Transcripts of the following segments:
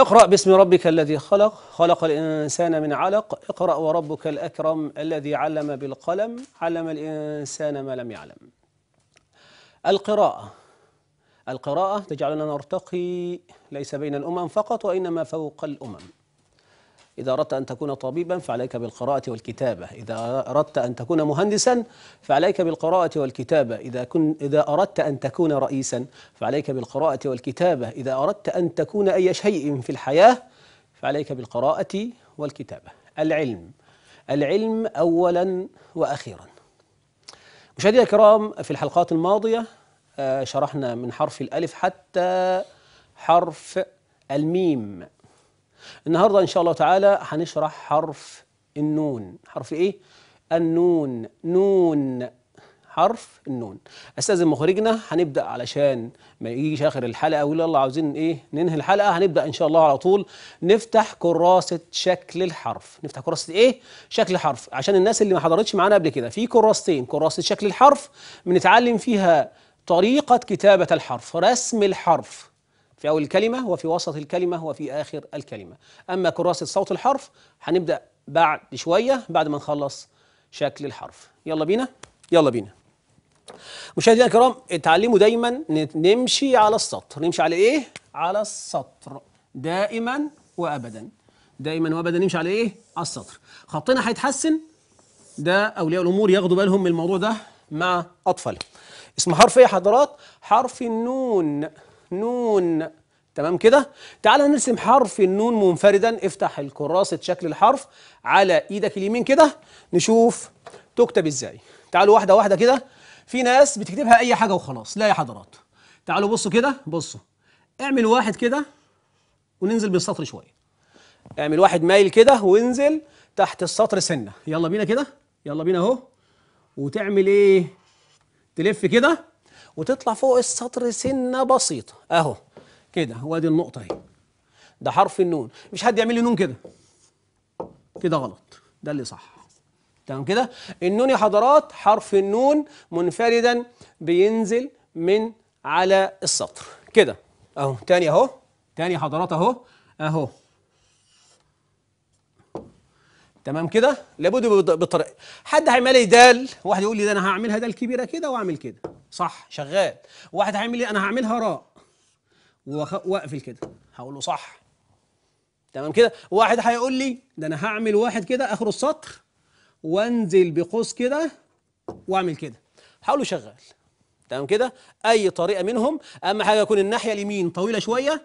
اقرأ باسم ربك الذي خلق خلق الإنسان من علق اقرأ وربك الأكرم الذي علم بالقلم علم الإنسان ما لم يعلم القراءة القراءة تجعلنا نرتقي ليس بين الأمم فقط وإنما فوق الأمم إذا أردت أن تكون طبيبا فعليك بالقراءة والكتابة إذا أردت أن تكون مهندسا فعليك بالقراءة والكتابة إذا, كن إذا أردت أن تكون رئيسا فعليك بالقراءة والكتابة إذا أردت أن تكون أي شيء في الحياة فعليك بالقراءة والكتابة العلم العلم أولا وأخيرا مشاهدينا الكرام في الحلقات الماضية آه، شرحنا من حرف الألف حتى حرف الميم النهاردة إن شاء الله تعالى هنشرح حرف النون حرف إيه؟ النون نون حرف النون أستاذ مخرجنا هنبدا علشان ما يجيش اخر الحلقه ولا الله عاوزين ايه ننهي الحلقه هنبدا ان شاء الله على طول نفتح كراسه شكل الحرف نفتح كراسه ايه شكل الحرف عشان الناس اللي ما حضرتش معانا قبل كده في كراستين كراسه شكل الحرف بنتعلم فيها طريقه كتابه الحرف رسم الحرف في أول الكلمة وفي وسط الكلمة وفي آخر الكلمة أما كراسة صوت الحرف هنبدأ بعد شوية بعد ما نخلص شكل الحرف يلا بينا يلا بينا مشاهدينا الكرام اتعلموا دايما نمشي على السطر نمشي على ايه على السطر دائما وابدا دائما وابدا نمشي على ايه على السطر خطنا هيتحسن ده اولياء الامور ياخدوا بالهم من الموضوع ده مع اطفال اسم حرف ايه يا حضرات حرف النون نون تمام كده تعالى نرسم حرف النون منفردا افتح الكراسة شكل الحرف على ايدك اليمين كده نشوف تكتب ازاي تعالوا واحدة واحدة كده في ناس بتكتبها اي حاجة وخلاص لا يا حضرات تعالوا بصوا كده بصوا اعمل واحد كده وننزل بالسطر شوية اعمل واحد مايل كده وانزل تحت السطر سنة يلا بينا كده يلا بينا اهو وتعمل ايه تلف كده وتطلع فوق السطر سنه بسيطه اهو كده وادي النقطه اهي ده حرف النون مش حد يعمل لي نون كده كده غلط ده اللي صح تمام كده النون يا حضرات حرف النون منفردا بينزل من على السطر كده اهو تاني اهو تاني حضرات اهو اهو تمام كده لابد بطريقه حد هيعمل لي دال واحد يقول لي ده انا هعملها دال كبيره كده واعمل كده صح شغال واحد هيعمل لي انا هعملها راء واقفل كده هقول له صح تمام كده واحد هيقول لي ده انا هعمل واحد كده اخر السطر وانزل بقوس كده واعمل كده هقول له شغال تمام كده اي طريقه منهم اهم حاجه يكون الناحيه اليمين طويله شويه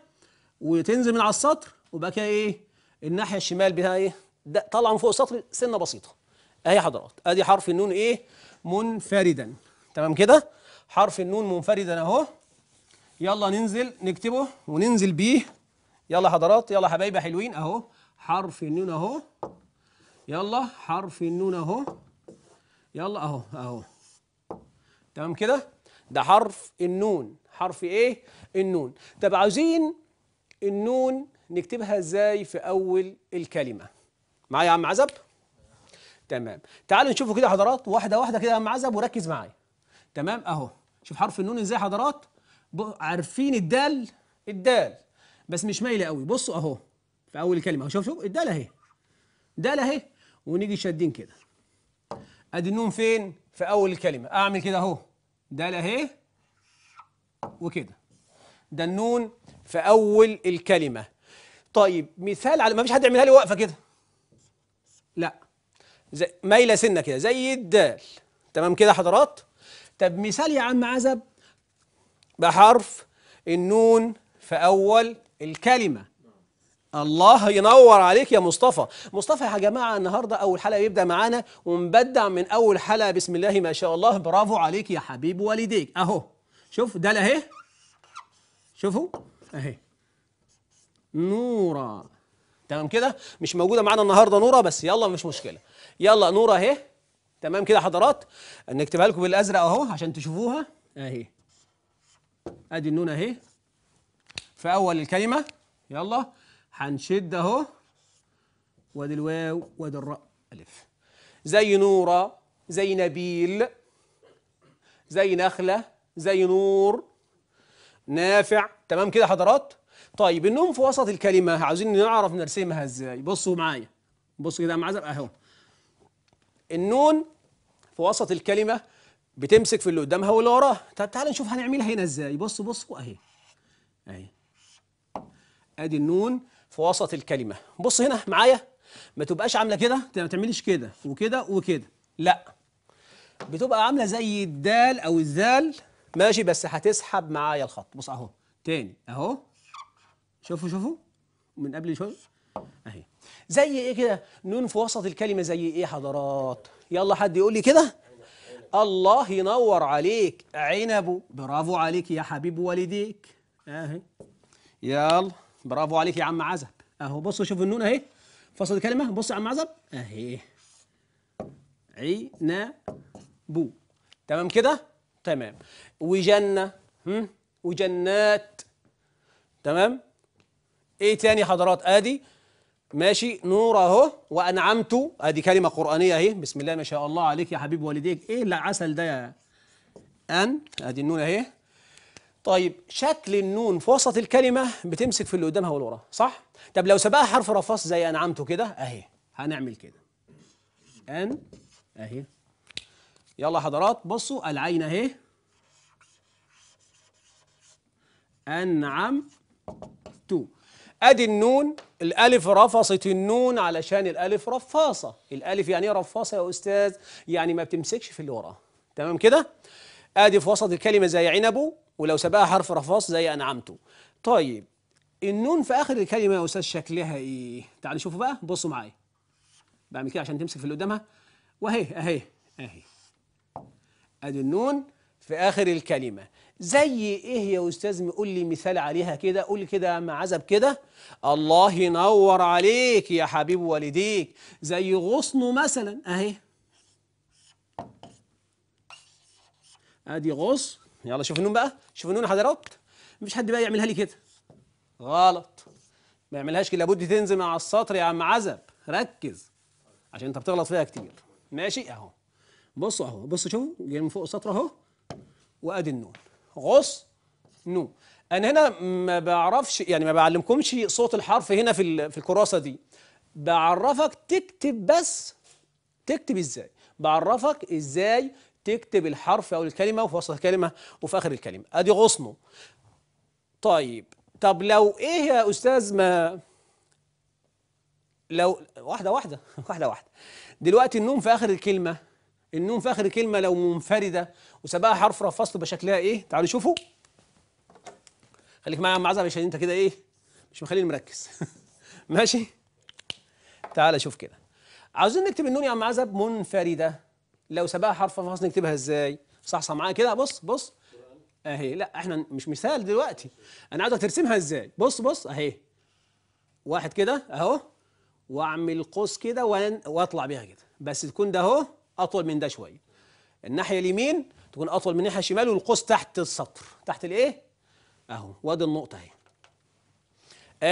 وتنزل من على السطر وبقى كده ايه الناحيه الشمال بتاعها ايه ده طالعه من فوق السطر سنه بسيطه اهي حضرات ادي حرف النون ايه منفردا تمام كده حرف النون منفردا اهو يلا ننزل نكتبه وننزل بيه يلا حضرات يلا حبايبي حلوين اهو حرف النون اهو يلا حرف النون اهو يلا اهو اهو تمام كده ده حرف النون حرف ايه النون طب عايزين النون نكتبها ازاي في اول الكلمه معايا يا عم عزب تمام تعالوا نشوفوا كده حضرات واحده واحده كده يا عم عزب وركز معايا تمام اهو شوف حرف النون ازاي حضرات عارفين الدال الدال بس مش مايله قوي بصوا اهو في اول كلمه شوف شوف الدال اهي دال اهي ونيجي شادين كده ادي النون فين في اول الكلمه اعمل كده اهو دال اهي وكده ده النون في اول الكلمه طيب مثال على ما فيش حد يعملها لي وقفه كده لا زي مايله سنه كده زي الدال تمام كده حضرات طب مثال يا عم عزب بحرف النون في اول الكلمه الله ينور عليك يا مصطفى مصطفى يا جماعة النهاردة أول حلقة يبدأ معانا ومبدع من أول حلقة بسم الله ما شاء الله برافو عليك يا حبيب والديك أهو شوف ده أهي شوفوا أهي نورا تمام كده مش موجوده معانا النهارده نوره بس يلا مش مشكله يلا نوره اهي تمام كده حضرات نكتبها لكم بالازرق اهو عشان تشوفوها اهي ادي النون اهي في اول الكلمه يلا هنشد اهو وادي الواو وادي الراء الف زي نوره زي نبيل زي نخله زي نور نافع تمام كده حضرات طيب النون في وسط الكلمة عاوزين نعرف نرسمها ازاي بصوا معايا بصوا كده معايا اهو النون في وسط الكلمة بتمسك في اللي قدامها واللي وراها طب تعالى نشوف هنعملها هنا ازاي بصوا بصوا اهي اهي ادي النون في وسط الكلمة بص هنا معايا ما تبقاش عاملة كده ما تعمليش كده وكده وكده لا بتبقى عاملة زي الدال او الذال ماشي بس هتسحب معايا الخط بص اهو تاني اهو شوفوا شوفوا من قبل شوي اهي زي ايه كده نون في وسط الكلمه زي ايه حضرات يلا حد يقول لي كده الله ينور عليك عنبه برافو عليك يا حبيب والديك اهي يلا برافو عليك يا عم عزب اهو بصوا شوفوا النون اهي فصل الكلمه بص يا عم عزب اهي عنبه تمام كده تمام وجنه هم وجنات تمام ايه تاني حضرات ادي ماشي نور اهو وانعمت ادي كلمه قرانيه اهي بسم الله ما شاء الله عليك يا حبيب والديك ايه العسل ده يا ان ادي النون اهي طيب شكل النون في وسط الكلمه بتمسك في اللي قدامها واللي وراها صح طب لو سبقها حرف رفاص زي انعمت كده اهي هنعمل كده ان اهي يلا حضرات بصوا العين اهي تو ادي النون الالف رفصت النون علشان الالف رفاصه الالف يعني ايه رفاصه يا استاذ يعني ما بتمسكش في اللي وراها تمام كده ادي في وسط الكلمه زي عنبه ولو سبقها حرف رفاص زي انعمته طيب النون في اخر الكلمه يا استاذ شكلها ايه تعالوا شوفوا بقى بصوا معايا بعمل كده عشان تمسك في اللي قدامها واهي اهي اهي ادي النون في اخر الكلمه زي ايه يا استاذ قول لي مثال عليها كده قول لي كده مع عزب كده الله ينور عليك يا حبيب والديك زي غصنه مثلا اهي ادي غصن يلا شوف النون بقى شوف النون يا حضرات مفيش حد بقى يعملها لي كده غلط ما يعملهاش كده لابد تنزل مع السطر يا عم عزب ركز عشان انت بتغلط فيها كتير ماشي اهو بصوا اهو بصوا شوفوا جاي من فوق السطر اهو وادي النون غص نو انا هنا ما بعرفش يعني ما بعلمكمش صوت الحرف هنا في في الكراسه دي بعرفك تكتب بس تكتب ازاي بعرفك ازاي تكتب الحرف او الكلمه وفي وسط الكلمه وفي اخر الكلمه ادي غصنه طيب طب لو ايه يا استاذ ما لو واحده واحده واحده واحده دلوقتي النون في اخر الكلمه النون في آخر كلمة لو منفردة وسبقها حرف رفع فصل بشكلها إيه تعالوا شوفوا خليك معايا يا عم عزب عشان أنت كده إيه مش مخليني مركز ماشي تعالى شوف كده عاوزين نكتب النون يا عم عزب منفردة لو سبقها حرف فصل نكتبها إزاي صح معايا كده بص بص اهي لا احنا مش مثال دلوقتي انا عاوزك ترسمها ازاي بص بص اهي واحد كده اهو واعمل قوس كده واطلع بيها كده بس تكون ده اهو اطول من ده شويه الناحيه اليمين تكون اطول من الناحيه الشمال والقوس تحت السطر تحت الايه اهو وادي النقطه اهي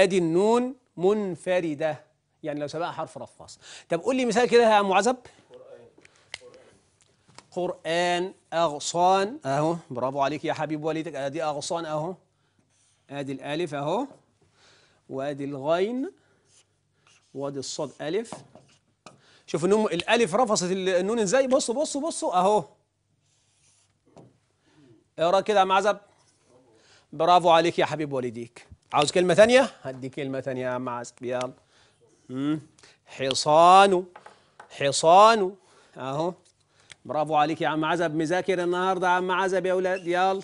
ادي النون منفرده يعني لو سبقها حرف رفاص طب قول لي مثال كده يا ام عزب قرآن أغصان أهو برافو عليك يا حبيب والدك أدي أغصان أهو أدي الألف أهو وأدي الغين وأدي الصاد ألف شوف النون الالف رفصت النون ازاي بصوا بصوا بصوا اهو اقرا كده يا معزب برافو عليك يا حبيب والديك عاوز كلمه ثانيه هدي كلمه ثانيه يا عم عزب يلا حصان حصان اهو برافو عليك يا عم عزب مذاكر النهارده يا عم عزب يا اولاد يلا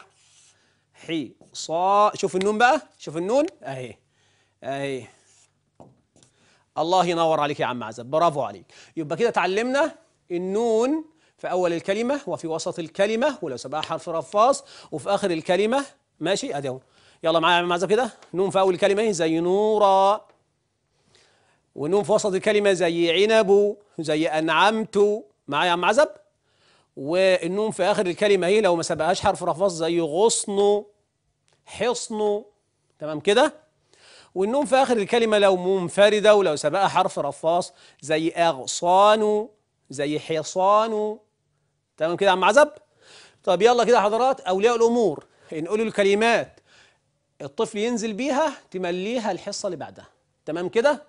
حي صا شوف النون بقى شوف النون اهي اهي الله ينور عليك يا عم عزب برافو عليك يبقى كده اتعلمنا النون في أول الكلمة وفي وسط الكلمة ولو سبقها حرف رفاص وفي آخر الكلمة ماشي أدي يلا معايا يا عم عزب كده نون في أول الكلمة زي نورا ونون في وسط الكلمة زي عنب زي أنعمت معايا يا عم عزب والنون في آخر الكلمة هي لو ما سبقهاش حرف رفاص زي غصن حصن تمام كده والنون في آخر الكلمة لو منفردة ولو سبقها حرف رفاص زي أغصان زي حصان تمام كده يا عم عزب طب يلا كده حضرات أولياء الأمور نقول الكلمات الطفل ينزل بيها تمليها الحصة اللي بعدها تمام كده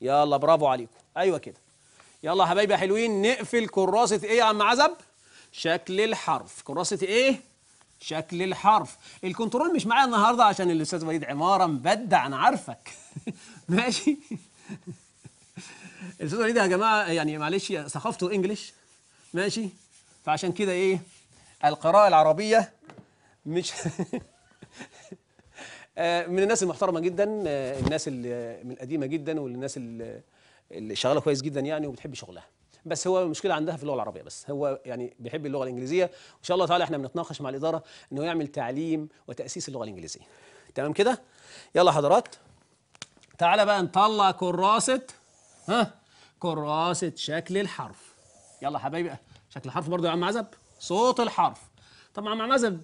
يلا برافو عليكم أيوة كده يلا حبايبي حلوين نقفل كراسة إيه يا عم عزب شكل الحرف كراسة إيه شكل الحرف الكنترول مش معايا النهارده عشان الاستاذ وليد عماره مبدع انا عارفك ماشي الاستاذ وليد يا جماعه يعني معلش ثقافته انجلش ماشي فعشان كده ايه القراءه العربيه مش آه، من الناس المحترمه جدا آه، الناس اللي من القديمه جدا والناس اللي شغاله كويس جدا يعني وبتحب شغلها بس هو المشكله عندها في اللغه العربيه بس هو يعني بيحب اللغه الانجليزيه وان شاء الله تعالى احنا بنتناقش مع الاداره انه يعمل تعليم وتاسيس اللغه الانجليزيه تمام كده يلا حضرات تعالى بقى نطلع كراسه ها كراسه شكل الحرف يلا حبايبي شكل الحرف برضه يا عم عزب صوت الحرف طبعا مع عزب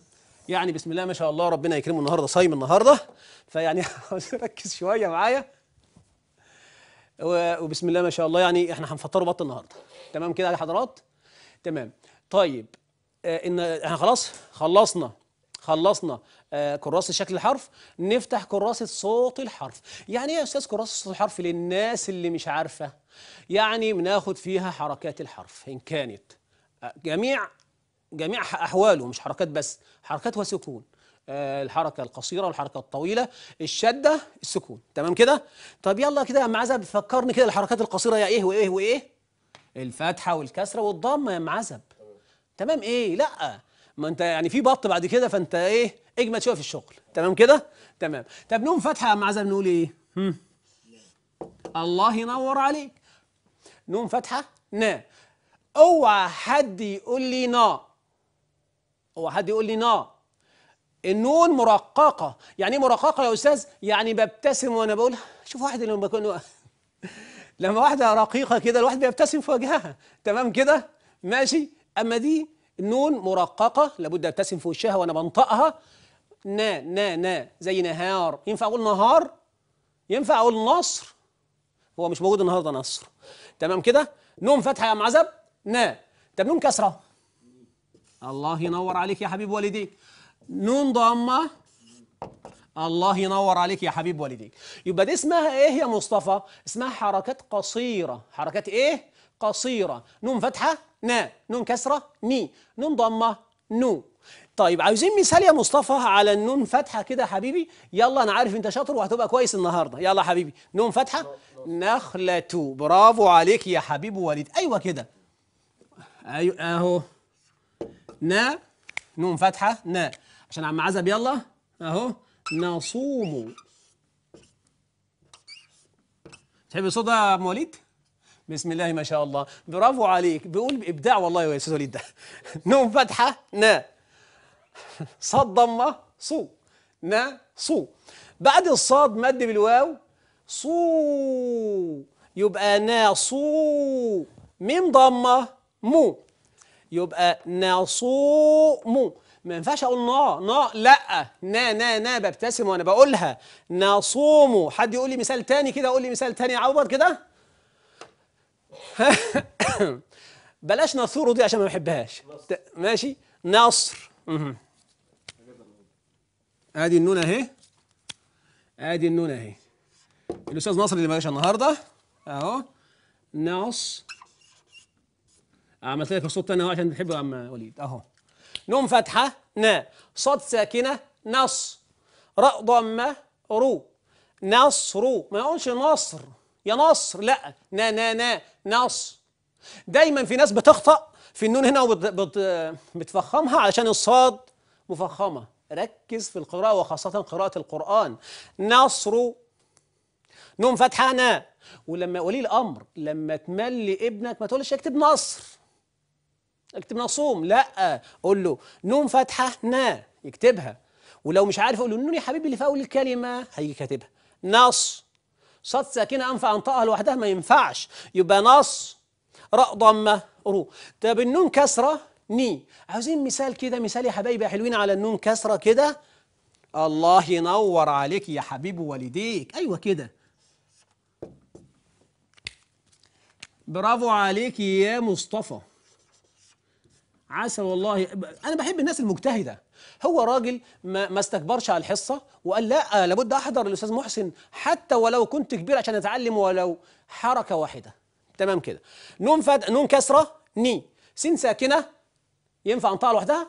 يعني بسم الله ما شاء الله ربنا يكرمه النهارده صايم النهارده فيعني ركز شويه معايا وبسم الله ما شاء الله يعني احنا هنفطروا بط النهارده تمام كده يا حضرات تمام طيب آه ان احنا خلاص خلصنا خلصنا آه كراسه شكل الحرف نفتح كراسه صوت الحرف يعني ايه يا استاذ كراسه صوت الحرف للناس اللي مش عارفه يعني بناخد فيها حركات الحرف ان كانت آه، جميع جميع احواله مش حركات بس حركات وسكون آه، الحركه القصيره والحركة الطويله الشده السكون تمام كده طب يلا كده يا معزب فكرني كده الحركات القصيره يا ايه وايه وايه الفتحه والكسره والضمه يا معزب تمام ايه لا ما انت يعني في بط بعد كده فانت ايه اجمد شويه في الشغل تمام كده تمام طب نقوم فتحه يا معزب نقول ايه هم. الله ينور عليك نوم فتحه نا اوعى حد يقول لي نا اوعى حد يقول لي نا النون مرققة يعني ايه مرققة يا أستاذ؟ يعني ببتسم وأنا بقولها شوف واحد لما بكون لما واحدة رقيقة كده الواحد بيبتسم في وجهها تمام كده؟ ماشي؟ أما دي نون مرققة لابد أبتسم في وشها وأنا بنطقها نا نا نا زي نهار ينفع أقول نهار؟ ينفع أقول نصر؟ هو مش موجود النهارده نصر تمام كده؟ نون فتحة يا معزب نا طب نون كسرة الله ينور عليك يا حبيب والديك نون ضمه الله ينور عليك يا حبيب والديك يبقى دي اسمها ايه يا مصطفى اسمها حركات قصيره حركات ايه قصيره نون فتحه نا نون كسره ني نون ضمه نو طيب عايزين مثال يا مصطفى على النون فتحه كده يا حبيبي يلا انا عارف انت شاطر وهتبقى كويس النهارده يلا يا حبيبي نون فتحه نخله برافو عليك يا حبيب والد ايوه كده ايوه اهو نا نون فتحه نا عشان عم عزب يلا اهو نصوم تحب الصوت ده يا وليد؟ بسم الله ما شاء الله برافو عليك بيقول بابداع والله يا استاذ وليد ده نوم فتحه نا صاد ضمه صو نا صو بعد الصاد مد بالواو صو يبقى نا صو ميم ضمه مو يبقى مو ما ينفعش اقول نا نا لا نا نا نا ببتسم وانا بقولها نصوم حد يقول لي مثال تاني كده قول لي مثال تاني عوض كده بلاش نصور دي عشان ما بحبهاش ماشي نصر ادي النون اهي ادي النون اهي الاستاذ نصر اللي ما النهارده اهو نص عملت لك الصوت تاني اهو عشان تحبه يا عم وليد اهو نون فتحة نا صاد ساكنة نص راء ضمة رو نصر ما يقولش نصر يا نصر لا نا نا نا نص دايما في ناس بتخطأ في النون هنا وبت بت بتفخمها علشان الصاد مفخمة ركز في القراءة وخاصة قراءة القرآن نصر نون فتحة نا ولما ولي الأمر لما تملي ابنك ما تقولش اكتب نصر اكتب نصوم لا قول له نون فتحه نا يكتبها ولو مش عارف اقول له النون يا حبيبي اللي في اول الكلمه هيجي كاتبها نص صاد ساكنه انفع انطقها لوحدها ما ينفعش يبقى نص راء ضمه رو طب النون كسره ني عاوزين مثال كده مثال يا حبايبي يا حلوين على النون كسره كده الله ينور عليك يا حبيب والديك ايوه كده برافو عليك يا مصطفى عسى والله انا بحب الناس المجتهده هو راجل ما, ما استكبرش على الحصه وقال لا آه، لابد احضر الاستاذ محسن حتى ولو كنت كبير عشان اتعلم ولو حركه واحده تمام كده نون فد نون كسره ني سين ساكنه ينفع انطقها لوحدها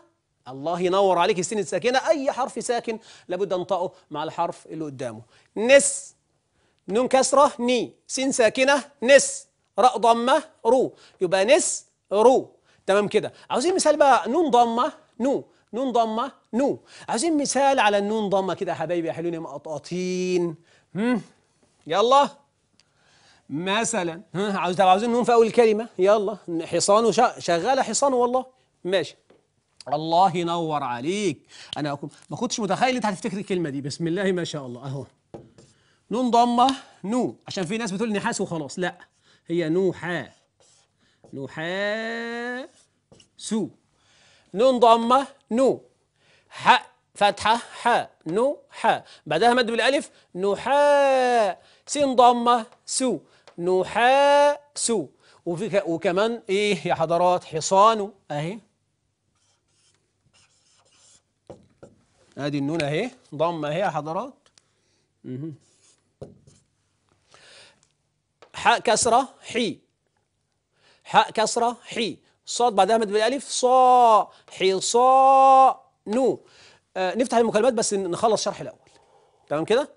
الله ينور عليك السين الساكنه اي حرف ساكن لابد انطقه مع الحرف اللي قدامه نس نون كسره ني سين ساكنه نس راء ضمه رو يبقى نس رو تمام كده عاوزين مثال بقى نون ضمه نو نون ضمه نو عاوزين مثال على النون ضمه كده يا حبايبي يا حلوين يا مقطاطين يلا مثلا عاوز طب عاوزين نون في اول الكلمه يلا حصان شغاله حصان والله ماشي الله ينور عليك انا ما كنتش متخيل انت هتفتكر الكلمه دي بسم الله ما شاء الله اهو نون ضمه نو عشان في ناس بتقول نحاس وخلاص لا هي نوحا نوحا سو نون ضمة نو حاء فتحة حاء نو حاء بعدها مد بالألف نحاء سين ضمة سو نحاء سو وفي وكمان إيه يا حضرات حصانه أهي ادي النون اهي ضمه اهي يا حضرات حاء كسره حي حاء كسره حي صاد بعدها مد بالالف صا حصا نو آه نفتح المكالمات بس نخلص شرح الاول تمام كده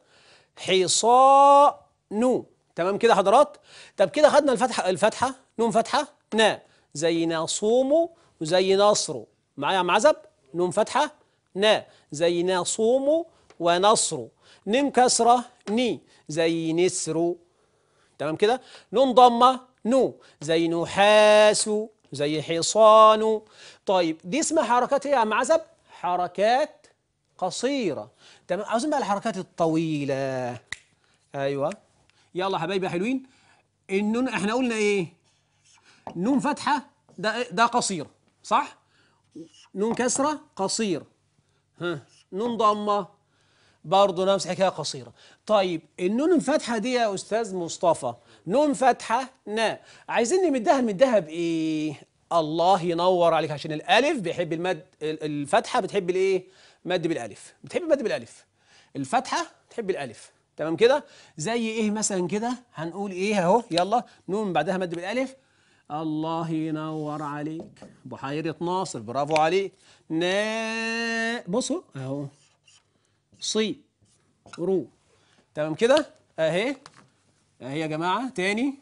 حصا نو تمام كده حضرات طب كده خدنا الفتحه الفتحه نون فتحه نا زي نصومو وزي نصرو معايا يا عم عزب نون فتحه نا زي نصومو ونصرو نم كسره ني زي نسرو تمام كده نون ضمه نو زي نحاسو زي حصان طيب دي اسمها حركات ايه يا عم عزب حركات قصيرة تمام عاوزين بقى الحركات الطويلة ايوه يلا حبايبي حلوين النون احنا قلنا ايه نون فتحة ده إيه؟ ده قصير صح نون كسرة قصير ها نون ضمة برضه نفس الحكاية قصيرة طيب النون الفاتحة دي يا أستاذ مصطفى نون فتحة نا عايزين نمدها نمدها بإيه؟ الله ينور عليك عشان الألف بيحب المد الفتحة بتحب الإيه؟ مد بالألف بتحب المد بالألف الفتحة بتحب الألف تمام كده؟ زي إيه مثلا كده؟ هنقول إيه أهو يلا نون بعدها مد بالألف الله ينور عليك بحيرة ناصر برافو عليك نا بصوا أهو صي رو تمام كده؟ أهي اهي آه، يا جماعه تاني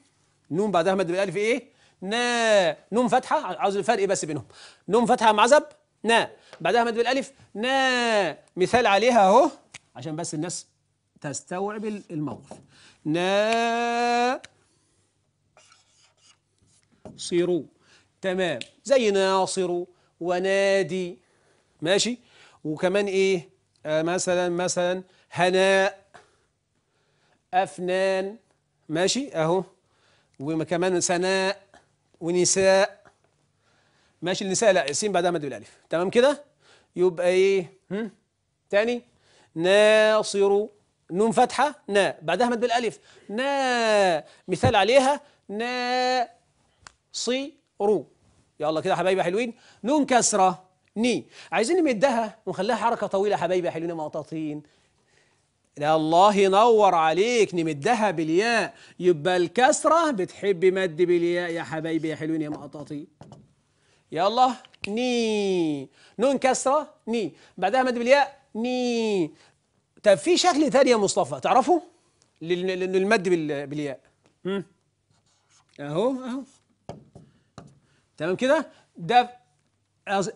نون بعدها مد بالالف ايه نا نون فتحه عاوز الفرق بس بينهم نون فتحه معزب نا بعدها مد بالالف نا مثال عليها اهو عشان بس الناس تستوعب الموقف نا صيروا تمام زي ناصر ونادي ماشي وكمان ايه آه مثلا مثلا هناء افنان ماشي اهو وكمان سناء ونساء ماشي النساء لا السين بعدها مد بالالف تمام كده يبقى ايه هم؟ تاني ناصر نون فتحه نا بعدها مد بالالف نا مثال عليها نا صي رو يلا كده حبايبي حلوين نون كسره ني عايزين نمدها ونخليها حركه طويله حبايبي حلوين مقططين لا الله ينور عليك نمدها بالياء يبقى الكسرة بتحب مد بالياء يا حبايبي يا حلوين يا مقطاطين يلا ني نون كسرة ني بعدها مد بالياء ني طب في شكل تاني يا مصطفى تعرفه للمد بالياء اهو اهو تمام كده ده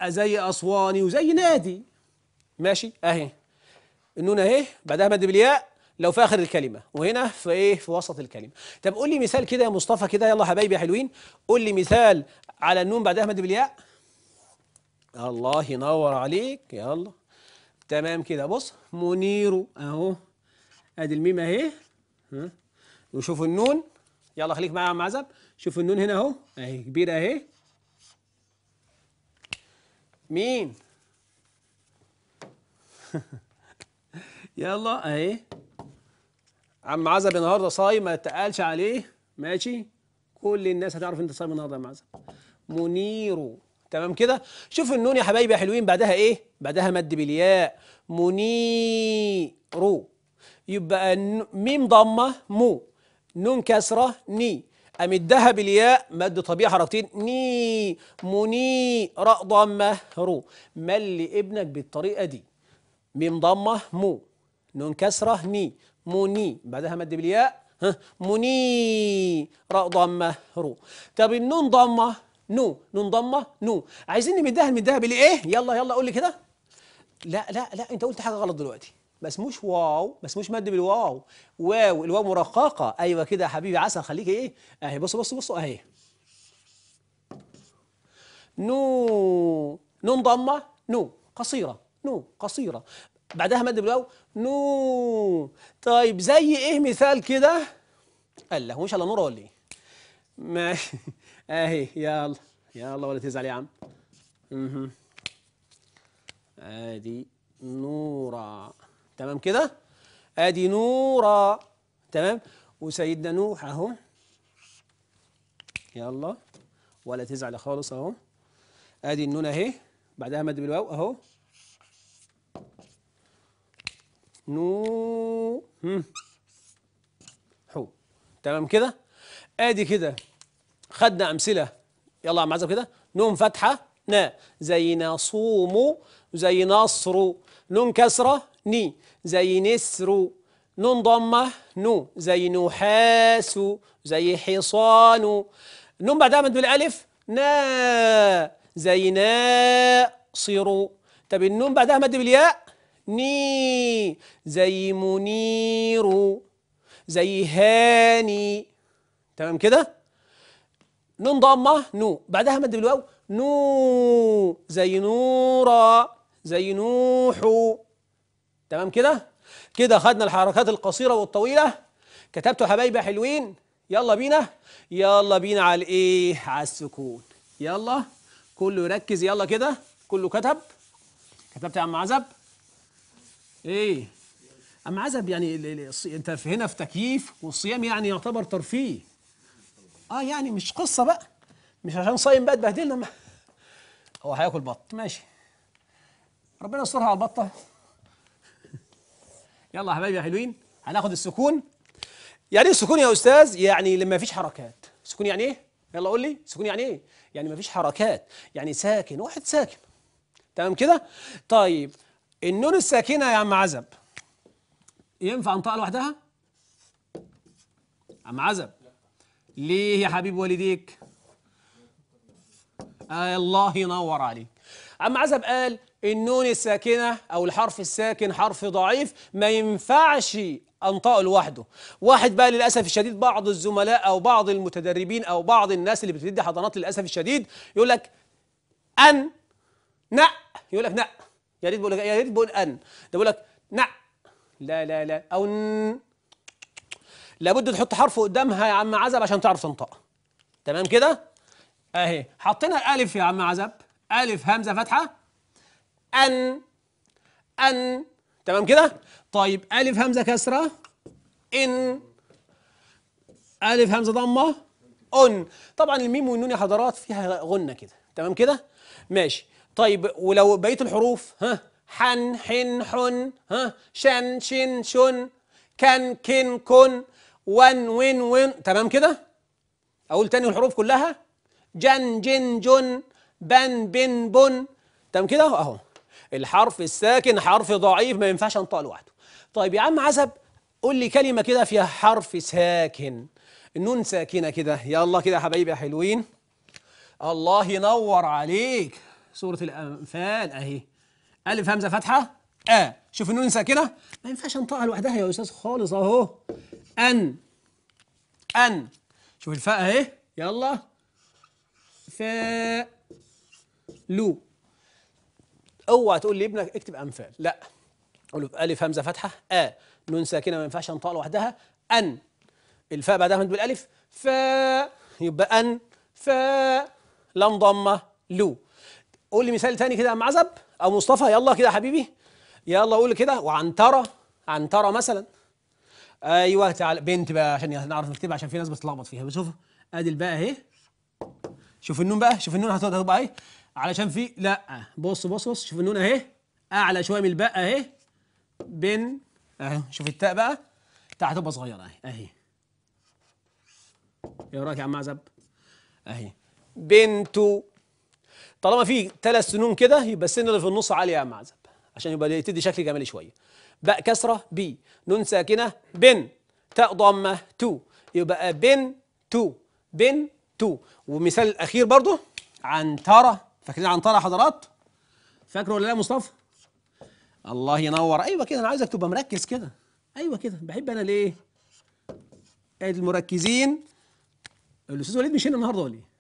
زي اسواني وزي نادي ماشي اهي النون اهي بعدها مد بالياء لو في اخر الكلمه وهنا في ايه في وسط الكلمه طب قول لي مثال كده يا مصطفى كده يلا حبايبي يا حلوين قول لي مثال على النون بعدها مد بالياء الله ينور عليك يلا تمام كده بص منير اهو ادي الميم اهي وشوف النون يلا خليك معايا يا عم عزب شوف النون هنا اهو اهي كبيره اهي مين يلا اهي عم عزب النهارده صايم ما تقالش عليه ماشي كل الناس هتعرف انت صايم النهارده يا عم عزب منيرو تمام كده شوف النون يا حبايبي يا حلوين بعدها ايه بعدها مد بالياء منيرو يبقى ميم ضمه مو نون كسره ني امدها بالياء مد طبيعي حركتين ني مني راء ضمه رو ملي ابنك بالطريقه دي ميم ضمه مو نون كسرة ني موني بعدها مد بالياء ها مني راء ضمة رو طب النون ضمة نو نون ضمة نو عايزين نمدها نمدها بالايه يلا يلا قول لي كده لا لا لا انت قلت حاجة غلط دلوقتي ما اسموش واو ما اسموش مد بالواو واو الواو مرققة ايوه كده يا حبيبي عسل خليك ايه اهي بصوا بصوا بصوا اهي نو نون ضمة نو قصيرة نو قصيرة بعدها مد بالواو نو طيب زي ايه مثال كده الله هو مش على نور ولا ايه ماشي اهي يلا يلا ولا تزعل يا عم اها ادي نورا تمام كده ادي نورا تمام وسيدنا نوح اهو يلا ولا تزعل خالص اهو ادي النون اهي بعدها مد بالواو اهو نو حو تمام كده ادي كده خدنا امثله يلا يا معزب كده نون فتحه نا زي نصوم زي نصر نون كسره ني زي نسر نون ضمه نو زي نحاس زي حصان نون بعدها مد بالالف نا زي ناصر طب النون بعدها مد بالياء ني زي منير زي هاني تمام كده نون ضمه نو بعدها مد بالواو نو زي نورا زي نوحو تمام كده كده خدنا الحركات القصيره والطويله كتبتوا حبايبي حلوين يلا بينا يلا بينا على الايه على السكون يلا كله يركز يلا كده كله كتب كتبت يا عم عزب ايه اما عزب يعني انت هنا في تكييف والصيام يعني يعتبر ترفيه اه يعني مش قصه بقى مش عشان صايم بقى تبهدلنا هو هياكل بط ماشي ربنا يسترها على البطه يلا يا حبايبي يا حلوين هناخد السكون يعني ايه السكون يا استاذ يعني لما فيش حركات سكون يعني ايه يلا قول لي سكون يعني ايه يعني ما فيش حركات يعني ساكن واحد ساكن تمام كده طيب النون الساكنه يا عم عزب ينفع انطقها لوحدها عم عزب ليه يا حبيب والديك آه الله ينور عليك عم عزب قال النون الساكنه او الحرف الساكن حرف ضعيف ما ينفعش انطقه لوحده واحد بقى للاسف الشديد بعض الزملاء او بعض المتدربين او بعض الناس اللي بتدي حضانات للاسف الشديد يقول لك ان نأ يقول لك نأ يا ريت بقول يا ريت بقول ان ده بقول لك نع لا لا لا او ن لابد تحط حرف قدامها يا عم عزب عشان تعرف تنطق تمام كده اهي حطينا الف يا عم عزب الف همزه فتحه ان ان تمام كده طيب الف همزه كسره ان الف همزه ضمه ان طبعا الميم والنون يا حضرات فيها غنه كده تمام كده ماشي طيب ولو بقيه الحروف ها حن حن حن ها شن شن شن كان كن كن ون ون ون تمام كده اقول تاني الحروف كلها جن جن جن بن بن بن تمام كده اهو الحرف الساكن حرف ضعيف ما ينفعش انطق لوحده طيب يا عم عزب قول لي كلمه كده فيها حرف ساكن النون ساكنه كده يلا كده يا حبايبي يا حلوين الله ينور عليك سورة الأنفال أهي ألف همزة فتحة آ آه. شوف النون ساكنة ما ينفعش أنطقها لوحدها يا أستاذ خالص أهو أن أن شوف الفاء أهي يلا فاء لو اوعى تقول لابنك اكتب انفال لا قول له الف همزه فتحه ا آه. نون ساكنه ما ينفعش أنطقها لوحدها ان الفاء بعدها مد بالالف فاء يبقى ان فاء لم ضمه لو قول لي مثال تاني كده يا عم او مصطفى يلا كده يا حبيبي يلا قول كده وعنتره عنتره مثلا ايوه تعال بنت بقى عشان نعرف نكتبها عشان في ناس بتتلخبط فيها بشوف ادي الباء اهي شوف النون بقى شوف النون هتبقى ايه علشان في لا بص بص بص شوف النون اهي اعلى شويه من الباء اهي بن اهي شوف التاء بقى التاء هتبقى صغيره اهي اهي ايه رايك يا عم معزب اهي بنت طالما في ثلاث سنون كده يبقى السن اللي في النص عاليه يا معزب عشان يبقى تدي شكل جمالي شويه باء كسره بي نون ساكنه بن تاء ضمه تو يبقى بن تو بن تو ومثال الاخير برضه عنتره فاكرين عنتره حضرات فاكره ولا لا مصطفى الله ينور ايوه كده انا عايزك تبقى مركز كده ايوه كده بحب انا ليه المركزين الاستاذ وليد مش هنا النهارده ولا ايه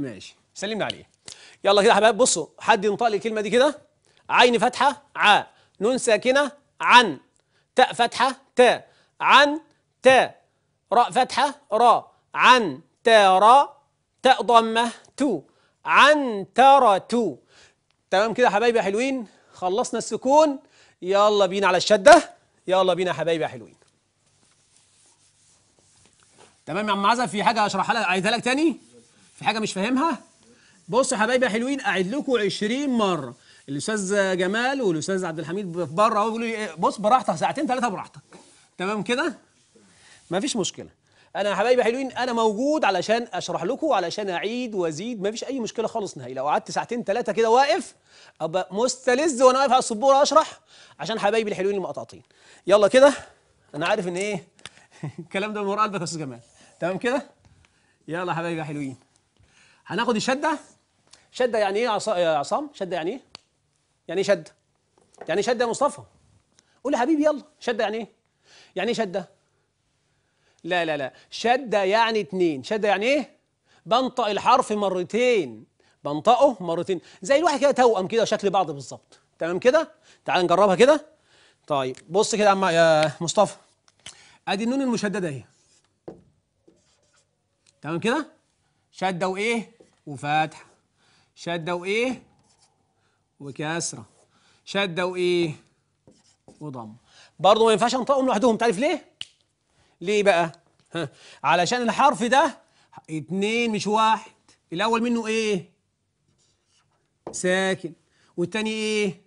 ماشي سلمنا عليه يلا كده يا حبايب بصوا حد ينطق لي الكلمه دي كده عين فاتحه ع نون ساكنه عن تاء فتحه تاء عن تاء راء فتحه را عن ترى تاء ضمه تو عن ترى تو تمام كده يا حبايبي يا حلوين خلصنا السكون يلا بينا على الشده يلا بينا يا حبايبي يا حلوين تمام يا عم عزف في حاجه اشرحها لك عايزها لك تاني في حاجه مش فاهمها بصوا يا حبايبي يا حلوين اعيد لكم 20 مره الاستاذ جمال والاستاذ عبد الحميد بره اقول بيقولوا لي إيه، بص براحتك ساعتين ثلاثه براحتك تمام كده مفيش مشكله انا يا حبايبي حلوين انا موجود علشان اشرح لكم وعلشان اعيد وازيد مفيش اي مشكله خالص نهائي لو قعدت ساعتين ثلاثه كده واقف ابقى مستلذ وانا واقف على السبوره اشرح عشان حبايبي الحلوين المقاطعين يلا كده انا عارف ان ايه الكلام ده من ورا قلبك يا استاذ جمال تمام كده يلا حبايبي حلوين هناخد الشده شده يعني ايه يا عصام شده يعني ايه يعني ايه شده يعني ايه شده يا مصطفى قول يا حبيبي يلا شده يعني ايه يعني ايه شده لا لا لا شده يعني اتنين شده يعني ايه بنطق الحرف مرتين بنطقه مرتين زي الواحد كده توأم كده شكل بعض بالظبط تمام كده تعال نجربها كده طيب بص كده يا عم يا مصطفى ادي النون المشدده اهي تمام كده شده وايه وفتحة شدة وإيه وكسرة شدة وإيه وضم برضه ما ينفعش أنطقهم لوحدهم تعرف ليه؟ ليه بقى؟ ها علشان الحرف ده اتنين مش واحد الأول منه إيه؟ ساكن والتاني إيه؟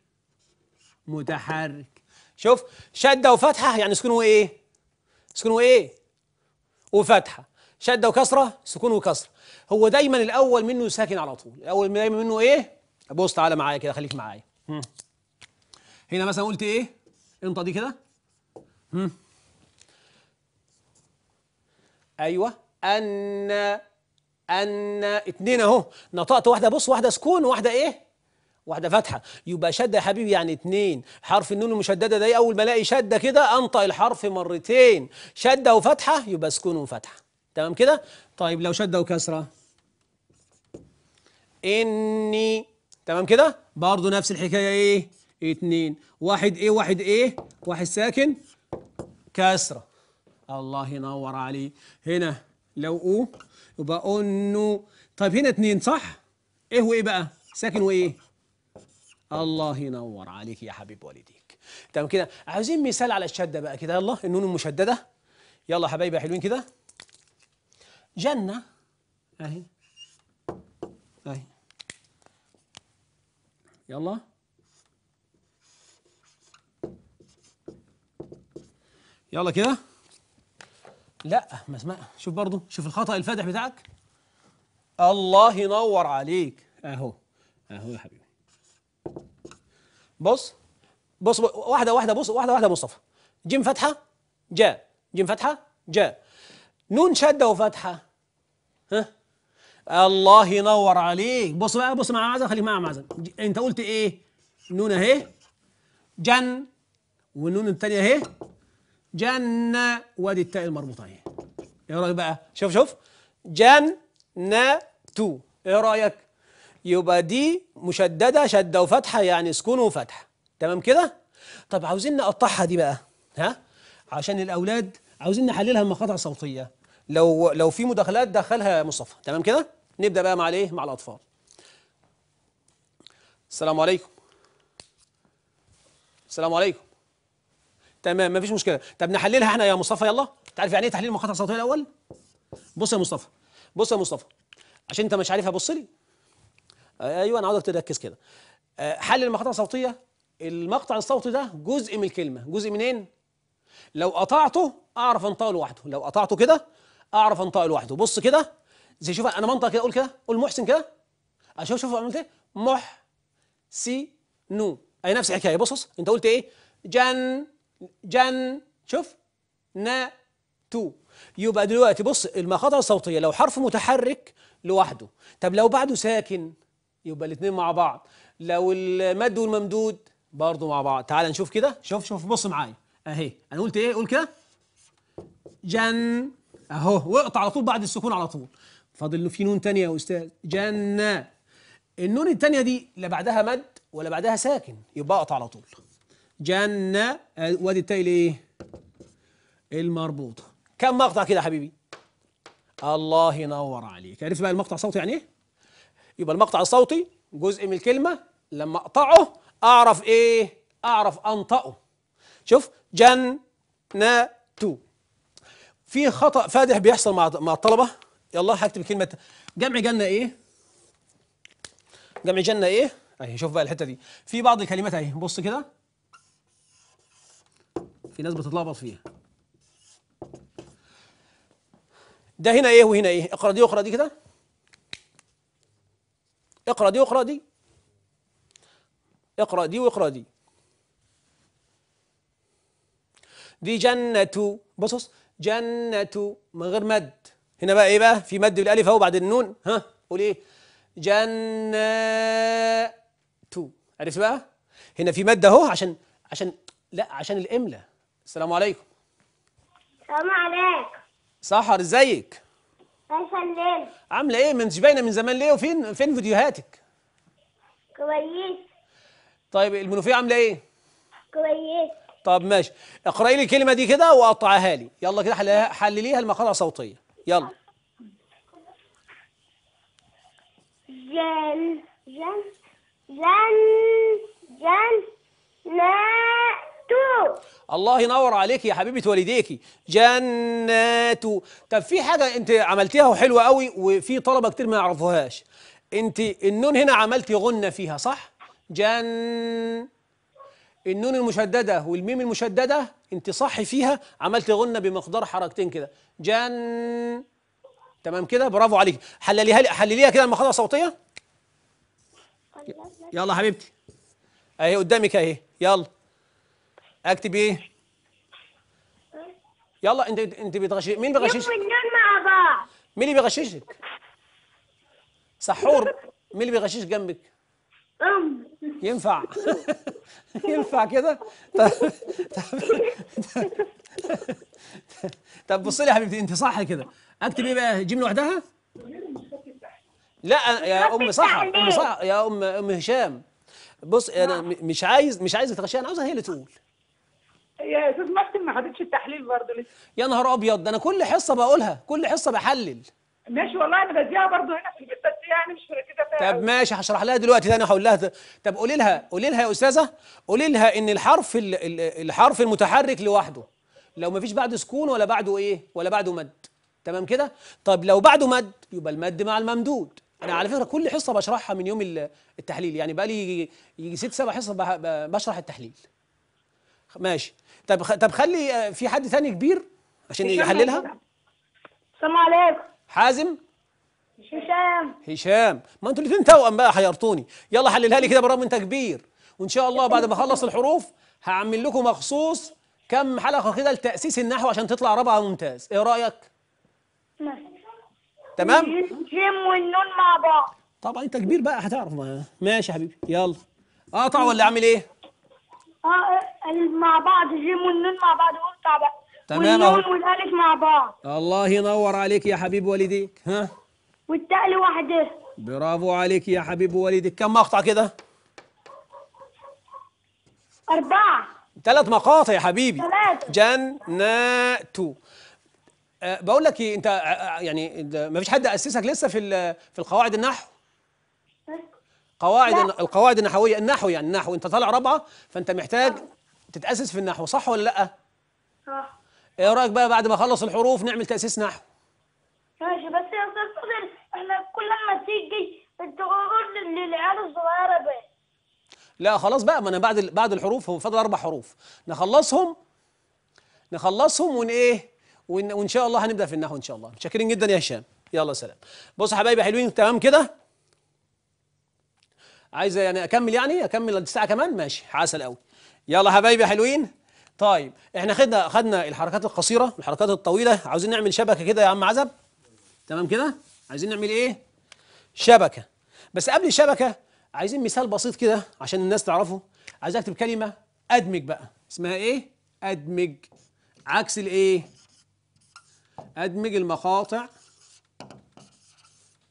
متحرك شوف شدة وفتحة يعني سكنه إيه؟ سكنه إيه؟ وفتحة شدة وكسرة سكون وكسرة هو دايما الأول منه ساكن على طول الأول دايما منه إيه بص تعالى معايا كده خليك معايا هنا مثلا قلت إيه انطى دي كده أيوه أن أن اتنين أهو نطقت واحدة بص واحدة سكون واحدة إيه واحده فاتحه يبقى شده يا حبيبي يعني اتنين حرف النون المشدده ده اول ما الاقي شده كده انطق الحرف مرتين شده وفتحه يبقى سكون وفتحه تمام كده طيب لو شده وكسره اني تمام كده برضه نفس الحكايه ايه اتنين واحد ايه واحد ايه واحد ساكن كسره الله ينور عليه هنا لو او يبقى انه طيب هنا اتنين صح ايه وايه بقى ساكن وايه الله ينور عليك يا حبيب والديك تمام كده عايزين مثال على الشده بقى كده يلا النون المشدده يلا حبايبي حلوين كده جنة أهي أهي يلا يلا كده لا ما اسمع شوف برضو شوف الخطأ الفادح بتاعك الله ينور عليك اهو اهو يا حبيبي بص بص واحدة واحدة بص واحدة واحدة مصطفى جيم فتحة جاء جيم فتحة جاء نون شدة وفتحة ها الله ينور عليك بص بقى بص مع معزن خليك مع معزن انت قلت ايه نون اهي جن والنون الثانية اهي جنة وادي التاء المربوطة اهي ايه رأيك بقى شوف شوف جن نا تو ايه رأيك يبقى دي مشددة شدة وفتحة يعني سكون وفتحة تمام كده طب عاوزين نقطعها دي بقى ها عشان الأولاد عاوزين نحللها المقاطع الصوتية لو لو في مداخلات دخلها يا مصطفى تمام كده نبدا بقى مع الايه مع الاطفال السلام عليكم السلام عليكم تمام مفيش مشكله طب نحللها احنا يا مصطفى يلا انت عارف يعني ايه تحليل المقاطع الصوتيه الاول بص يا مصطفى بص يا مصطفى عشان انت مش عارفها بص لي ايوه انا عاوزك تركز كده آه، حلل المقاطع الصوتيه المقطع الصوتي ده جزء من الكلمه جزء منين لو قطعته اعرف انطقه لوحده لو قطعته كده اعرف انطقه لوحده بص كده زي شوف انا بنطق كده اقول كده قول محسن كده اشوف شوف عملت ايه مح سي نو اي نفس الحكايه بص بص انت قلت ايه جن جن شوف نا تو يبقى دلوقتي بص المخاطر الصوتيه لو حرف متحرك لوحده طب لو بعده ساكن يبقى الاثنين مع بعض لو المد والممدود برضه مع بعض تعال نشوف كده شوف شوف بص معايا اهي انا قلت ايه قول كده جن اهو واقطع على طول بعد السكون على طول فاضل له في نون تانية يا استاذ جنة النون التانية دي لا بعدها مد ولا بعدها ساكن يبقى اقطع على طول جنة وادي التاء الايه المربوطة كم مقطع كده يا حبيبي الله ينور عليك عرفت بقى المقطع الصوتي يعني ايه يبقى المقطع الصوتي جزء من الكلمة لما اقطعه اعرف ايه اعرف انطقه شوف جن نا في خطأ فادح بيحصل مع مع الطلبة يلا هكتب كلمة جمع جنة إيه؟ جمع جنة إيه؟ أهي شوف بقى الحتة دي في بعض الكلمات أهي بص كده في ناس بتتلخبط فيها ده هنا إيه وهنا إيه؟ اقرأ دي واقرأ دي كده اقرأ دي واقرأ دي اقرأ دي واقرأ دي دي جنة بص جنة من غير مد هنا بقى ايه بقى في مد بالالف اهو بعد النون ها قول ايه جنة تو عرفت بقى هنا في مد اهو عشان عشان لا عشان الاملا السلام عليكم السلام عليكم سحر ازيك عامله ايه ما انتش باينه من زمان ليه وفين فين فيديوهاتك كويس طيب المنوفيه عامله ايه كويس طب ماشي اقرأي لي الكلمة دي كده وقطعها لي يلا كده حلليها المقالة صوتية يلا جن جن جن جن ناتو. الله ينور عليك يا حبيبة والديكي جناتو طب في حاجة أنت عملتيها وحلوة قوي وفي طلبة كتير ما يعرفوهاش أنت النون هنا عملتي غنة فيها صح؟ جن النون المشددة والميم المشددة انت صحي فيها عملت غنة بمقدار حركتين كده جن تمام كده برافو عليك حلليها لي حلليها كده المقاطع الصوتية يلا حبيبتي اهي قدامك اهي يلا اكتب ايه يلا انت انت بتغشش مين بيغششك؟ مع بعض مين اللي بيغششك؟ سحور مين اللي بيغششك جنبك؟ ينفع ينفع كده طب طب بص لي يا حبيبتي انت صح كده اكتب ايه بقى جيم لوحدها لا يا ام صح ام صح يا ام ام هشام بص انا آه. مش عايز مش عايز اتغشى انا عاوزها هي اللي تقول يا استاذ مكتب ما خدتش التحليل برضه لسه يا نهار ابيض ده انا كل حصه بقولها كل حصه بحلل ماشي والله انا بديها برضه هنا في البيت بس يعني مش مركزه فيها طب ماشي هشرح لها دلوقتي ثاني هقول لها طب قولي لها قولي لها يا استاذه قولي لها ان الحرف الحرف المتحرك لوحده لو ما فيش بعد سكون ولا بعده ايه ولا بعده مد تمام كده طب لو بعده مد يبقى المد مع الممدود انا على فكره كل حصه بشرحها من يوم التحليل يعني بقى لي يجي ست سبع حصص بشرح التحليل ماشي طب طب خلي في حد ثاني كبير عشان يحللها السلام عليكم حازم هشام هشام ما انتوا الاثنين توأم بقى حيرتوني يلا حللها لي كده برغم انت كبير وان شاء الله بعد ما اخلص الحروف هعمل لكم مخصوص كم حلقه كده لتاسيس النحو عشان تطلع رابعه ممتاز ايه رايك ماشي تمام الجيم والنون مع بعض طبعا انت كبير بقى هتعرف ما. ماشي يا حبيبي يلا اقطع ولا اعمل ايه اه مع بعض جيم والنون مع بعض اقطع بقى تمام والنون والالف مع بعض الله ينور عليك يا حبيب والديك ها والتاء لوحده برافو عليك يا حبيب والديك كم مقطع كده أربعة ثلاث مقاطع يا حبيبي ثلاثة جنات أه، بقول لك ايه انت أه، أه، يعني ما فيش حد اسسك لسه في في القواعد النحو إيه؟ قواعد لا. القواعد النحويه النحو يعني النحو انت طالع رابعه فانت محتاج تتاسس في النحو صح ولا لا صح ايه رايك بقى بعد ما اخلص الحروف نعمل تاسيس نحو ماشي بس يا استاذ فضل احنا كل ما تيجي قول للعيال الصغيره بقى لا خلاص بقى ما انا بعد بعد الحروف هو فاضل اربع حروف نخلصهم نخلصهم ون ايه ون وان شاء الله هنبدا في النحو ان شاء الله شاكرين جدا يا هشام يلا سلام بصوا يا حبايبي حلوين تمام كده عايزه يعني اكمل يعني اكمل الساعه كمان ماشي عسل قوي يلا حبايبي حلوين طيب احنا خدنا خدنا الحركات القصيره الحركات الطويله عاوزين نعمل شبكه كده يا عم عزب تمام كده عايزين نعمل ايه شبكه بس قبل الشبكه عايزين مثال بسيط كده عشان الناس تعرفه عايز اكتب كلمه ادمج بقى اسمها ايه ادمج عكس الايه ادمج المقاطع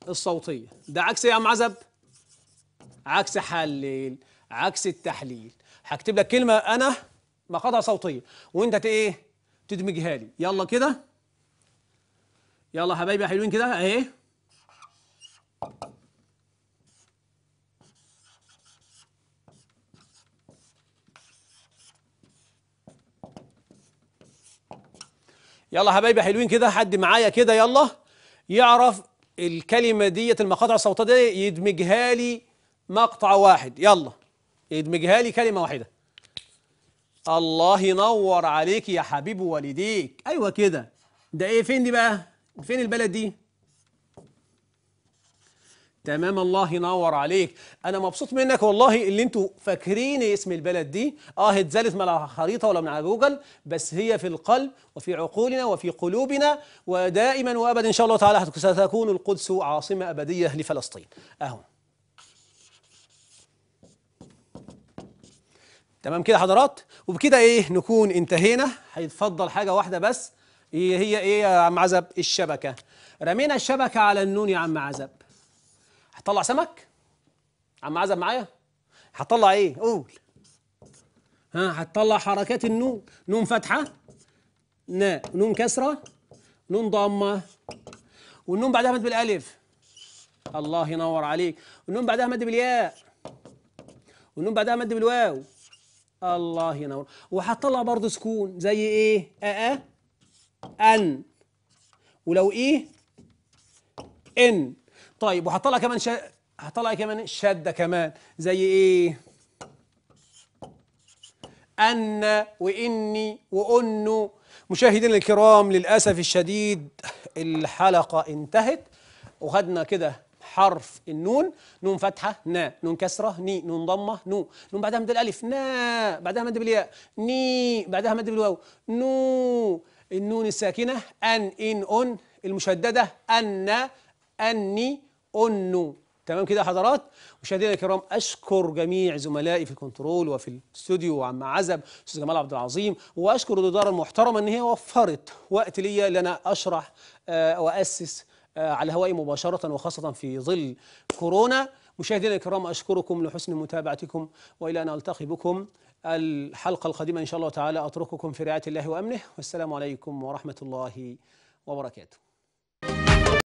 الصوتيه ده عكس ايه يا عم عزب عكس حلل عكس التحليل هكتب لك كلمه انا مقاطع صوتيه وانت ايه تدمجها لي يلا كده يلا حبايبي حلوين كده اهي يلا حبايبي حلوين كده حد معايا كده يلا يعرف الكلمة ديت المقاطع الصوتية دي يدمجها لي مقطع واحد يلا يدمجها لي كلمة واحدة الله ينور عليك يا حبيب والديك ايوه كده ده ايه فين دي بقى فين البلد دي تمام الله ينور عليك انا مبسوط منك والله اللي انتوا فاكرين اسم البلد دي اه اتزالت من على خريطه ولا من على جوجل بس هي في القلب وفي عقولنا وفي قلوبنا ودائما وابدا ان شاء الله تعالى ستكون القدس عاصمه ابديه لفلسطين اهو تمام كده حضرات وبكده ايه نكون انتهينا هيتفضل حاجه واحده بس هي ايه يا عم عزب الشبكه رمينا الشبكه على النون يا عم عزب هتطلع سمك عم عزب معايا هتطلع ايه قول ها هتطلع حركات النون نون فتحه نا نون كسره نون ضمه والنون بعدها مد بالالف الله ينور عليك والنون بعدها مد بالياء والنون بعدها مد بالواو الله ينور وهتطلع برضه سكون زي ايه ا ان ولو ايه ان طيب وهطلع كمان ش... هطلع كمان شده كمان زي ايه ان واني وانه مشاهدينا الكرام للاسف الشديد الحلقه انتهت وخدنا كده حرف النون نون فتحة نا نون كسرة ني نون ضمة نو نون بعدها مد الألف نا بعدها مد بالياء ني بعدها مد بالواو نو النون الساكنة أن إن أن المشددة أن أني أنو تمام كده يا حضرات مشاهدينا الكرام اشكر جميع زملائي في الكنترول وفي الاستوديو وعم عزب استاذ جمال عبد العظيم واشكر الاداره المحترمه ان هي وفرت وقت ليا ان انا اشرح آه، واسس آه، على الهواء مباشرة وخاصة في ظل كورونا مشاهدينا الكرام أشكركم لحسن متابعتكم وإلى أن ألتقي بكم الحلقة القادمة إن شاء الله تعالى أترككم في رعاية الله وأمنه والسلام عليكم ورحمة الله وبركاته